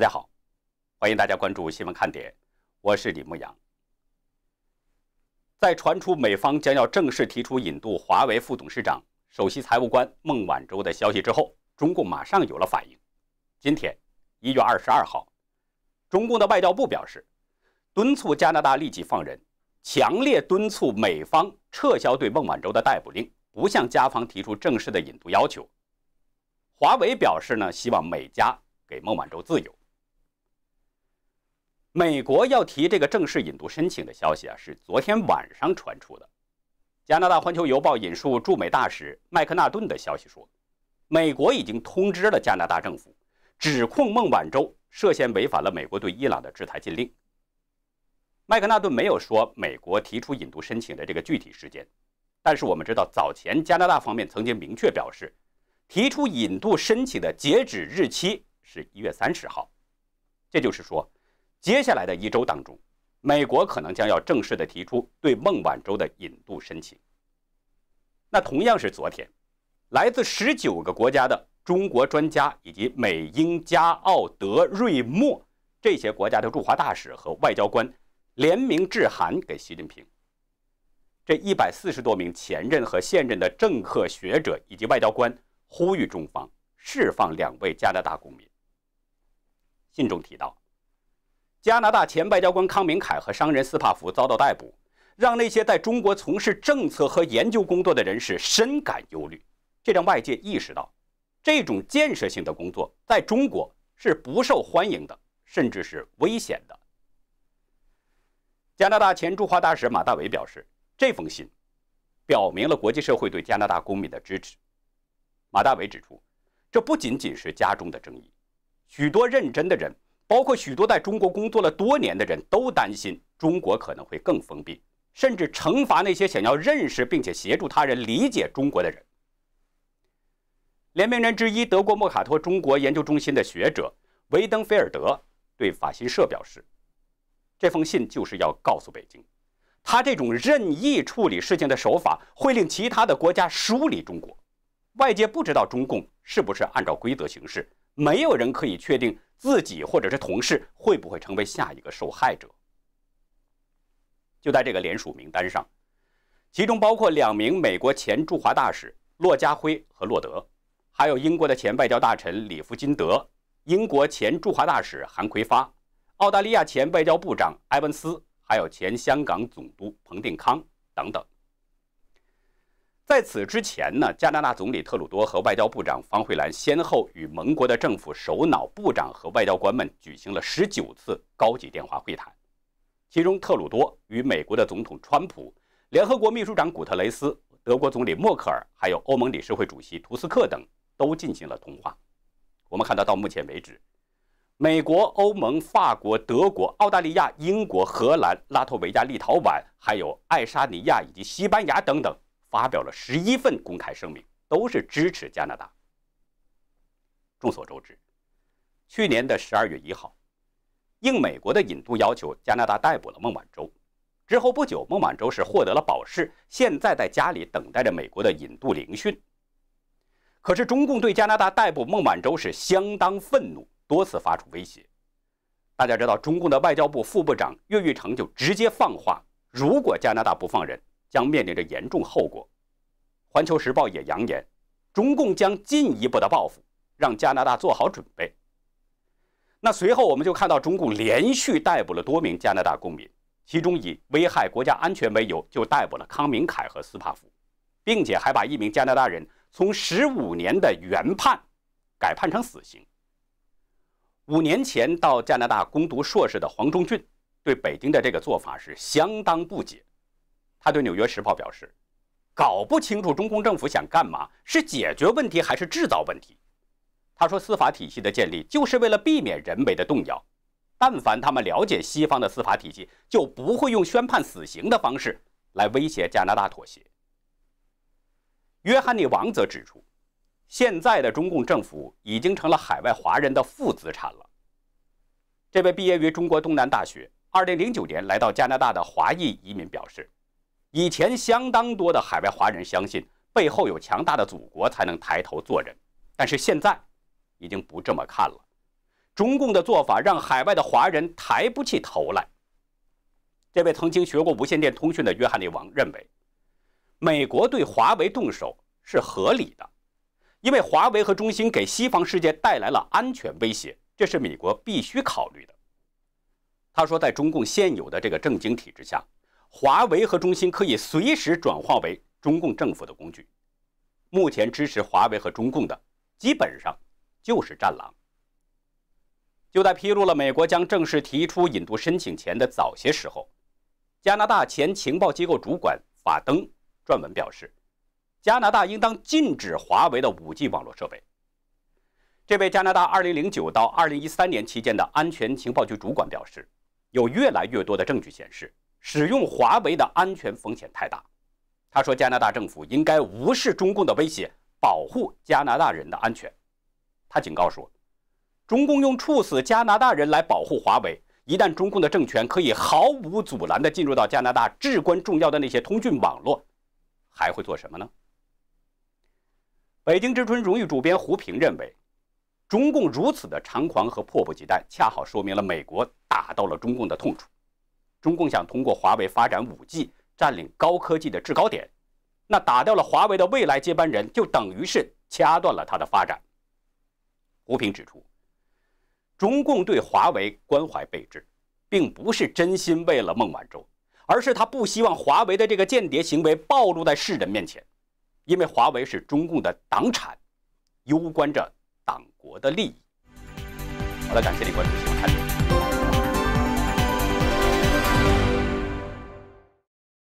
大家好，欢迎大家关注新闻看点，我是李牧阳。在传出美方将要正式提出引渡华为副董事长、首席财务官孟晚舟的消息之后，中共马上有了反应。今天一月二十二号，中共的外交部表示，敦促加拿大立即放人，强烈敦促美方撤销对孟晚舟的逮捕令，不向加方提出正式的引渡要求。华为表示呢，希望美加给孟晚舟自由。美国要提这个正式引渡申请的消息啊，是昨天晚上传出的。加拿大《环球邮报》引述驻美大使麦克纳顿的消息说，美国已经通知了加拿大政府，指控孟晚舟涉嫌违反了美国对伊朗的制裁禁令。麦克纳顿没有说美国提出引渡申请的这个具体时间，但是我们知道，早前加拿大方面曾经明确表示，提出引渡申请的截止日期是一月三十号。这就是说。接下来的一周当中，美国可能将要正式的提出对孟晚舟的引渡申请。那同样是昨天，来自十九个国家的中国专家以及美、英、加、澳、德、瑞、墨这些国家的驻华大使和外交官联名致函给习近平。这一百四十多名前任和现任的政客、学者以及外交官呼吁中方释放两位加拿大公民。信中提到。加拿大前外交官康明凯和商人斯帕福遭到逮捕，让那些在中国从事政策和研究工作的人士深感忧虑。这让外界意识到，这种建设性的工作在中国是不受欢迎的，甚至是危险的。加拿大前驻华大使马大伟表示，这封信表明了国际社会对加拿大公民的支持。马大伟指出，这不仅仅是家中的争议，许多认真的人。包括许多在中国工作了多年的人都担心，中国可能会更封闭，甚至惩罚那些想要认识并且协助他人理解中国的人。联名人之一，德国莫卡托中国研究中心的学者维登菲尔德对法新社表示：“这封信就是要告诉北京，他这种任意处理事情的手法会令其他的国家疏离中国。外界不知道中共是不是按照规则行事，没有人可以确定。”自己或者是同事会不会成为下一个受害者？就在这个联署名单上，其中包括两名美国前驻华大使骆家辉和骆德，还有英国的前外交大臣里夫金德、英国前驻华大使韩奎发、澳大利亚前外交部长埃文斯，还有前香港总督彭定康等等。在此之前呢，加拿大总理特鲁多和外交部长方慧兰先后与盟国的政府首脑、部长和外交官们举行了十九次高级电话会谈，其中特鲁多与美国的总统川普、联合国秘书长古特雷斯、德国总理默克尔，还有欧盟理事会主席图斯克等都进行了通话。我们看到，到目前为止，美国、欧盟、法国、德国、澳大利亚、英国、荷兰、拉脱维亚、立陶宛，还有爱沙尼亚以及西班牙等等。发表了十一份公开声明，都是支持加拿大。众所周知，去年的十二月一号，应美国的引渡要求，加拿大逮捕了孟晚舟。之后不久，孟晚舟是获得了保释，现在在家里等待着美国的引渡聆讯。可是中共对加拿大逮捕孟晚舟是相当愤怒，多次发出威胁。大家知道，中共的外交部副部长岳玉成就直接放话，如果加拿大不放人。将面临着严重后果。《环球时报》也扬言，中共将进一步的报复，让加拿大做好准备。那随后我们就看到，中共连续逮捕了多名加拿大公民，其中以危害国家安全为由就逮捕了康明凯和斯帕夫，并且还把一名加拿大人从十五年的原判改判成死刑。五年前到加拿大攻读硕士的黄忠俊，对北京的这个做法是相当不解。他对《纽约时报》表示，搞不清楚中共政府想干嘛，是解决问题还是制造问题。他说，司法体系的建立就是为了避免人为的动摇。但凡他们了解西方的司法体系，就不会用宣判死刑的方式来威胁加拿大妥协。约翰尼王则指出，现在的中共政府已经成了海外华人的负资产了。这位毕业于中国东南大学、2009年来到加拿大的华裔移民表示。以前相当多的海外华人相信背后有强大的祖国才能抬头做人，但是现在已经不这么看了。中共的做法让海外的华人抬不起头来。这位曾经学过无线电通讯的约翰内王认为，美国对华为动手是合理的，因为华为和中兴给西方世界带来了安全威胁，这是美国必须考虑的。他说，在中共现有的这个政经体制下。华为和中兴可以随时转化为中共政府的工具。目前支持华为和中共的，基本上就是战狼。就在披露了美国将正式提出引渡申请前的早些时候，加拿大前情报机构主管法登撰文表示，加拿大应当禁止华为的 5G 网络设备。这位加拿大2009到2013年期间的安全情报局主管表示，有越来越多的证据显示。使用华为的安全风险太大，他说加拿大政府应该无视中共的威胁，保护加拿大人的安全。他警告说，中共用处死加拿大人来保护华为，一旦中共的政权可以毫无阻拦地进入到加拿大至关重要的那些通讯网络，还会做什么呢？北京之春荣誉主编胡平认为，中共如此的猖狂和迫不及待，恰好说明了美国打到了中共的痛处。中共想通过华为发展 5G，占领高科技的制高点，那打掉了华为的未来接班人，就等于是掐断了它的发展。胡平指出，中共对华为关怀备至，并不是真心为了孟晚舟，而是他不希望华为的这个间谍行为暴露在世人面前，因为华为是中共的党产，攸关着党国的利益。好，了，感谢您关注，新闻看。